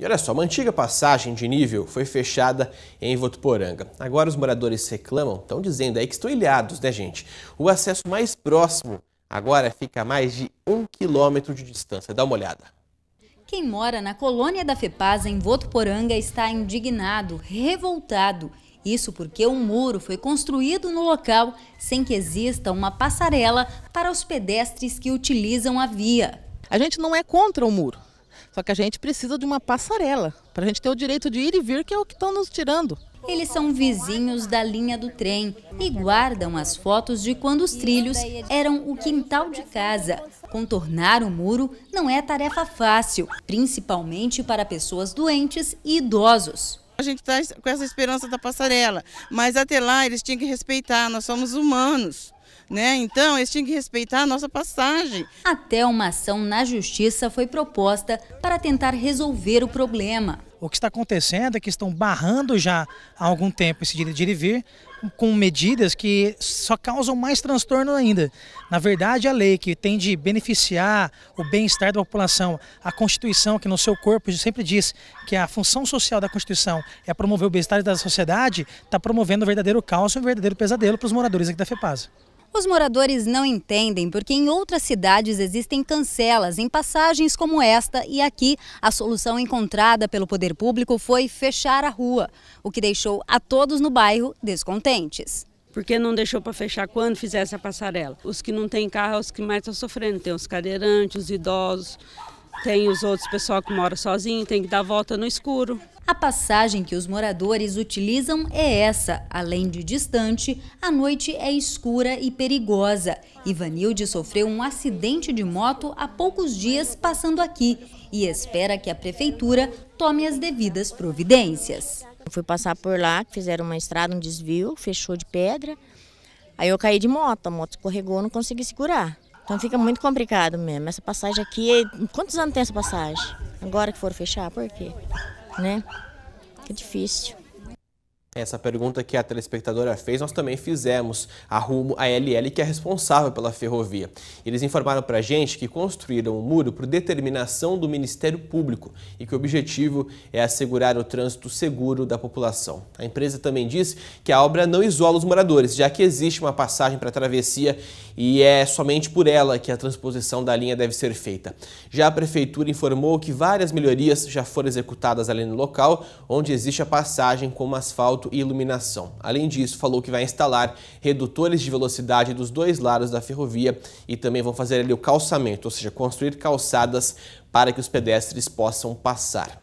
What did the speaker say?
E olha só, uma antiga passagem de nível foi fechada em Votuporanga. Agora os moradores reclamam, estão dizendo aí que estão ilhados, né, gente? O acesso mais próximo agora fica a mais de um quilômetro de distância. Dá uma olhada. Quem mora na colônia da FEPASA em Votuporanga está indignado, revoltado. Isso porque um muro foi construído no local sem que exista uma passarela para os pedestres que utilizam a via. A gente não é contra o muro. Só que a gente precisa de uma passarela para a gente ter o direito de ir e vir, que é o que estão nos tirando. Eles são vizinhos da linha do trem e guardam as fotos de quando os trilhos eram o quintal de casa. Contornar o muro não é tarefa fácil, principalmente para pessoas doentes e idosos. A gente está com essa esperança da passarela, mas até lá eles tinham que respeitar, nós somos humanos né? Então, eles tinham que respeitar a nossa passagem. Até uma ação na justiça foi proposta para tentar resolver o problema. O que está acontecendo é que estão barrando já há algum tempo esse direito de ir e vir com medidas que só causam mais transtorno ainda. Na verdade, a lei que tem de beneficiar o bem-estar da população, a Constituição, que no seu corpo sempre diz que a função social da Constituição é promover o bem-estar da sociedade, está promovendo o verdadeiro caos e um verdadeiro pesadelo para os moradores aqui da FEPASA. Os moradores não entendem porque em outras cidades existem cancelas em passagens como esta e aqui a solução encontrada pelo poder público foi fechar a rua, o que deixou a todos no bairro descontentes. Porque não deixou para fechar quando fizesse a passarela? Os que não têm carro é os que mais estão sofrendo, tem os cadeirantes, os idosos, tem os outros pessoal que mora sozinho, tem que dar volta no escuro. A passagem que os moradores utilizam é essa. Além de distante, a noite é escura e perigosa. Ivanilde sofreu um acidente de moto há poucos dias passando aqui e espera que a prefeitura tome as devidas providências. Eu fui passar por lá, fizeram uma estrada, um desvio, fechou de pedra. Aí eu caí de moto, a moto escorregou, não consegui segurar. Então fica muito complicado mesmo. Essa passagem aqui, quantos anos tem essa passagem? Agora que foram fechar, por quê? né? É difícil. Essa pergunta que a telespectadora fez, nós também fizemos a Rumo ALL, que é responsável pela ferrovia. Eles informaram para a gente que construíram o um muro por determinação do Ministério Público e que o objetivo é assegurar o trânsito seguro da população. A empresa também disse que a obra não isola os moradores, já que existe uma passagem para a travessia e é somente por ela que a transposição da linha deve ser feita. Já a prefeitura informou que várias melhorias já foram executadas ali no local, onde existe a passagem como asfalto e iluminação. Além disso, falou que vai instalar redutores de velocidade dos dois lados da ferrovia e também vão fazer ali o calçamento, ou seja, construir calçadas para que os pedestres possam passar.